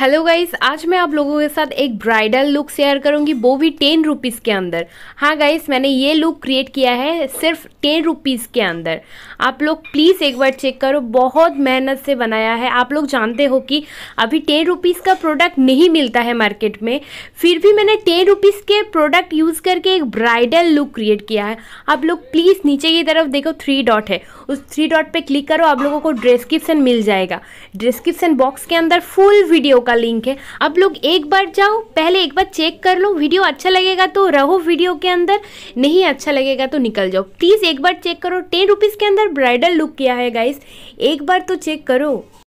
hello guys आज मैं आप लोगों के साथ एक ब्राइडल लुक शेयर करूंगी वो भी टेन रुपीज़ के अंदर हाँ गाइस मैंने ये लुक क्रिएट किया है सिर्फ टेन रुपीज़ के अंदर आप लोग प्लीज़ एक बार चेक करो बहुत मेहनत से बनाया है आप लोग जानते हो कि अभी टेन रुपीज़ का प्रोडक्ट नहीं मिलता है मार्केट में फिर भी मैंने टेन रुपीज़ के प्रोडक्ट यूज़ करके एक ब्राइडल लुक क्रिएट किया है आप लोग प्लीज़ नीचे की तरफ देखो थ्री डॉट है उस थ्री डॉट पर क्लिक करो आप लोगों को डिस्क्रिप्सन मिल जाएगा डिस्क्रिप्सन बॉक्स के अंदर फुल वीडियो का लिंक है आप लोग एक बार जाओ पहले एक बार चेक कर लो वीडियो अच्छा लगेगा तो रहो वीडियो के अंदर नहीं अच्छा लगेगा तो निकल जाओ प्लीज़ एक बार चेक करो टेन रुपीज़ के अंदर ब्राइडल लुक किया है गाइस एक बार तो चेक करो